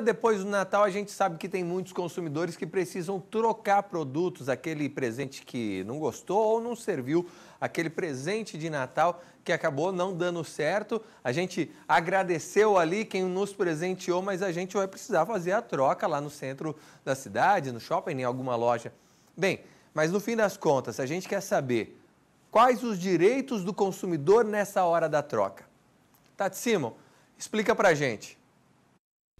Depois do Natal, a gente sabe que tem muitos consumidores que precisam trocar produtos, aquele presente que não gostou ou não serviu, aquele presente de Natal que acabou não dando certo. A gente agradeceu ali quem nos presenteou, mas a gente vai precisar fazer a troca lá no centro da cidade, no shopping, em alguma loja. Bem, mas no fim das contas, a gente quer saber quais os direitos do consumidor nessa hora da troca. Tati Simon, explica pra gente.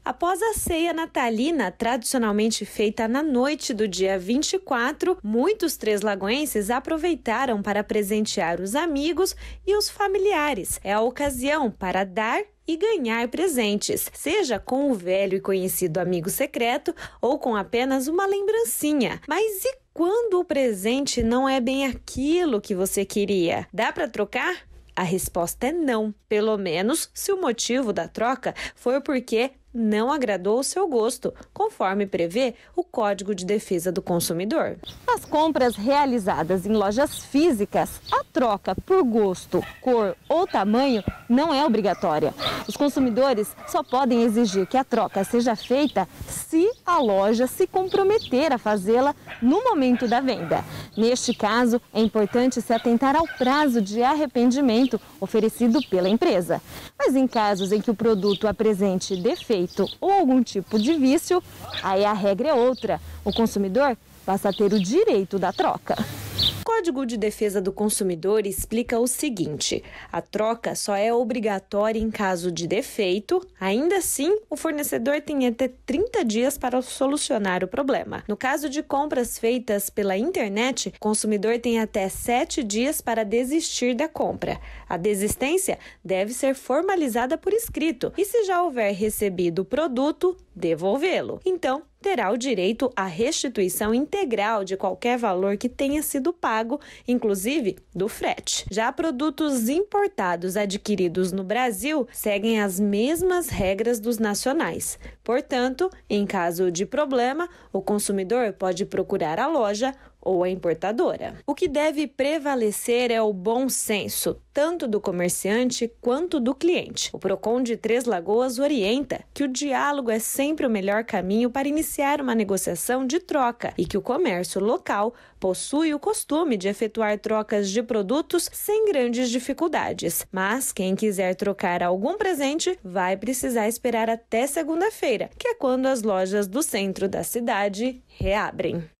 Após a ceia natalina, tradicionalmente feita na noite do dia 24, muitos treslagoenses aproveitaram para presentear os amigos e os familiares. É a ocasião para dar e ganhar presentes, seja com o velho e conhecido amigo secreto ou com apenas uma lembrancinha. Mas e quando o presente não é bem aquilo que você queria? Dá para trocar? A resposta é não, pelo menos se o motivo da troca foi porque não agradou o seu gosto, conforme prevê o Código de Defesa do Consumidor. As compras realizadas em lojas físicas, a troca por gosto, cor ou tamanho não é obrigatória. Os consumidores só podem exigir que a troca seja feita se a loja se comprometer a fazê-la no momento da venda. Neste caso, é importante se atentar ao prazo de arrependimento oferecido pela empresa. Mas em casos em que o produto apresente defeito ou algum tipo de vício, aí a regra é outra. O consumidor passa a ter o direito da troca. Código de Defesa do Consumidor explica o seguinte: a troca só é obrigatória em caso de defeito, ainda assim, o fornecedor tem até 30 dias para solucionar o problema. No caso de compras feitas pela internet, o consumidor tem até 7 dias para desistir da compra. A desistência deve ser formalizada por escrito e, se já houver recebido o produto, devolvê-lo. Então, terá o direito à restituição integral de qualquer valor que tenha sido pago pago, inclusive do frete. Já produtos importados adquiridos no Brasil seguem as mesmas regras dos nacionais. Portanto, em caso de problema, o consumidor pode procurar a loja ou a importadora. O que deve prevalecer é o bom senso, tanto do comerciante quanto do cliente. O Procon de Três Lagoas orienta que o diálogo é sempre o melhor caminho para iniciar uma negociação de troca e que o comércio local possui o costume de efetuar trocas de produtos sem grandes dificuldades. Mas quem quiser trocar algum presente vai precisar esperar até segunda-feira, que é quando as lojas do centro da cidade reabrem.